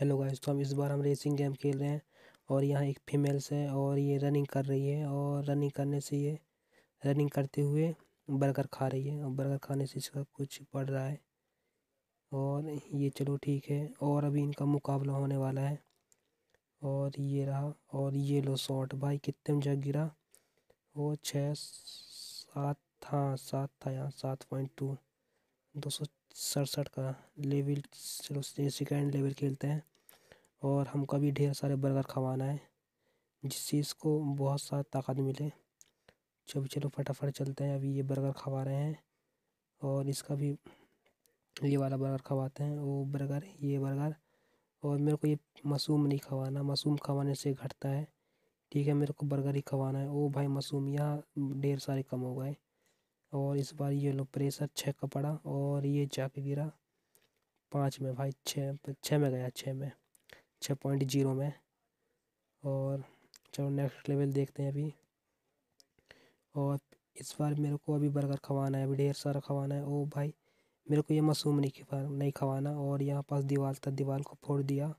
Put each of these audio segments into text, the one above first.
hello guys तो हम इस बार हम रेसिंग गेम खेल रहे हैं और यहाँ एक फीमेल्स है और ये रनिंग कर रही है और रनिंग करने से ये रनिंग करते हुए बर्गर खा रही है और बर्गर खाने से इसका कुछ पड़ रहा है और ये चलो ठीक है और अभी इनका मुकाबला होने वाला है और ये रहा और ये लो शॉट भाई कितने में जग गिरा वो छः सात था हाँ सात था यहाँ सात पॉइंट टू दो सौ सड़सठ का लेवल चलो सेकेंड लेवल खेलते हैं और हमको भी ढेर सारे बर्गर खवाना है जिससे इसको बहुत सारा ताकत मिले चलो चलो फटाफट चलते हैं अभी ये बर्गर खवा रहे हैं और इसका भी ये वाला बर्गर खवाते हैं वो बर्गर ये बर्गर और मेरे को ये मसूम नहीं खवाना मसूम खवाने से घटता है ठीक है मेरे को बर्गर ही खवाना है ओ भाई मसूम यहाँ ढेर सारे कम हो गए और इस बार ये लो प्रेशर छः का पड़ा और ये जाके गिरा पाँच में भाई छः छः में गया छः में छः पॉइंट जीरो में और चलो नेक्स्ट लेवल देखते हैं अभी और इस बार मेरे को अभी बर्गर खवाना है अभी ढेर सारा खवाना है ओ भाई मेरे को ये मशरूम नहीं खिवा नहीं खवाना और यहाँ पास दीवार था दीवार को फोड़ दिया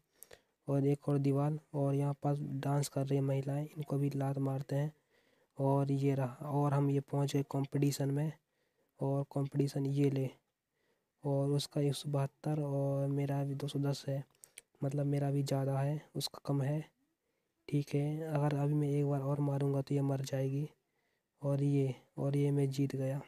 और एक और दीवार और यहाँ पास डांस कर रही महिलाएं इनको भी लात मारते हैं और ये रहा और हम ये पहुँचे कॉम्पटिशन में और कॉम्पटिशन ये ले और उसका एक सौ बहत्तर और मेरा भी दो सौ दस है मतलब मेरा भी ज़्यादा है उसका कम है ठीक है अगर अभी मैं एक बार और मारूंगा तो ये मर जाएगी और ये और ये मैं जीत गया